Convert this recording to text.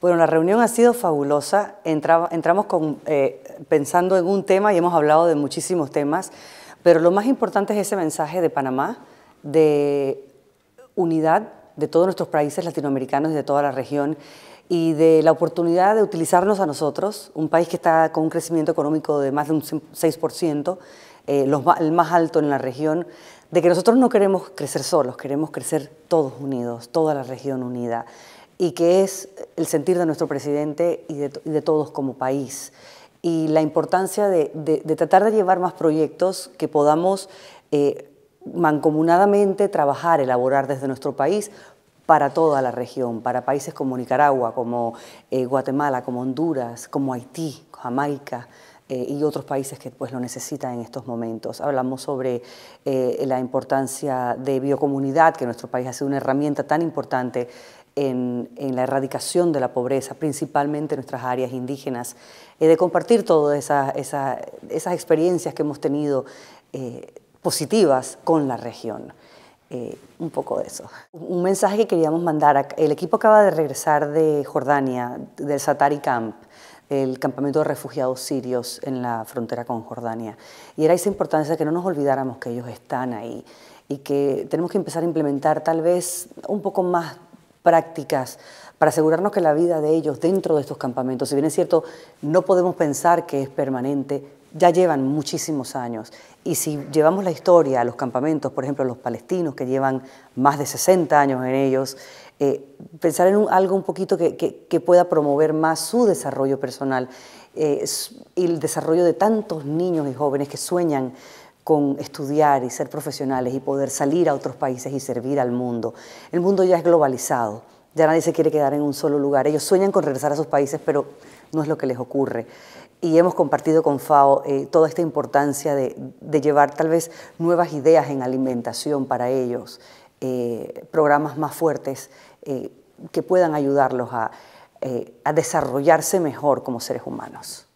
Bueno, la reunión ha sido fabulosa. entramos eh, pensando en un tema y hemos hablado de muchísimos temas, pero lo más importante es ese mensaje de Panamá, de unidad de todos nuestros países latinoamericanos y de toda la región y de la oportunidad de utilizarnos a nosotros, un país que está con un crecimiento económico de más de un 6%, eh, el más alto en la región, de que nosotros no queremos crecer solos, queremos crecer todos unidos, toda la región unida y que es el sentir de nuestro presidente y de, todos como país. Y la importancia de, tratar de llevar más proyectos que podamos eh, mancomunadamente trabajar, elaborar desde nuestro país para toda la región, para países como Nicaragua, como eh, Guatemala, como Honduras, como Haití, Jamaica, eh, y otros países que pues, lo necesitan en estos momentos. Hablamos sobre eh, la importancia de biocomunidad, que nuestro país ha sido una herramienta tan importante en, en, la erradicación de la pobreza, principalmente en nuestras áreas indígenas, eh, de compartir todas esas, experiencias que hemos tenido eh, positivas con la región. un poco de eso. Un mensaje que queríamos mandar, el equipo acaba de regresar de Jordania, del Satari Camp, el campamento de refugiados sirios en la frontera con Jordania. Y era esa importancia que no nos olvidáramos que ellos están ahí y que tenemos que empezar a implementar tal vez un poco más prácticas para asegurarnos que la vida de ellos dentro de estos campamentos, si bien es cierto, no podemos pensar que es permanente, ya llevan muchísimos años. Y si llevamos la historia a los campamentos, por ejemplo, los palestinos que llevan más de 60 años en ellos, eh, pensar en algo un poquito que, pueda promover más su desarrollo personal eh, y el desarrollo de tantos niños y jóvenes que sueñan con estudiar y ser profesionales y poder salir a otros países y servir al mundo. El mundo ya es globalizado, ya nadie se quiere quedar en un solo lugar. Ellos sueñan con regresar a sus países, pero no es lo que les ocurre. Y hemos compartido con FAO eh, toda esta importancia de llevar tal vez nuevas ideas en alimentación para ellos, eh, programas más fuertes eh, que puedan ayudarlos eh, a desarrollarse mejor como seres humanos.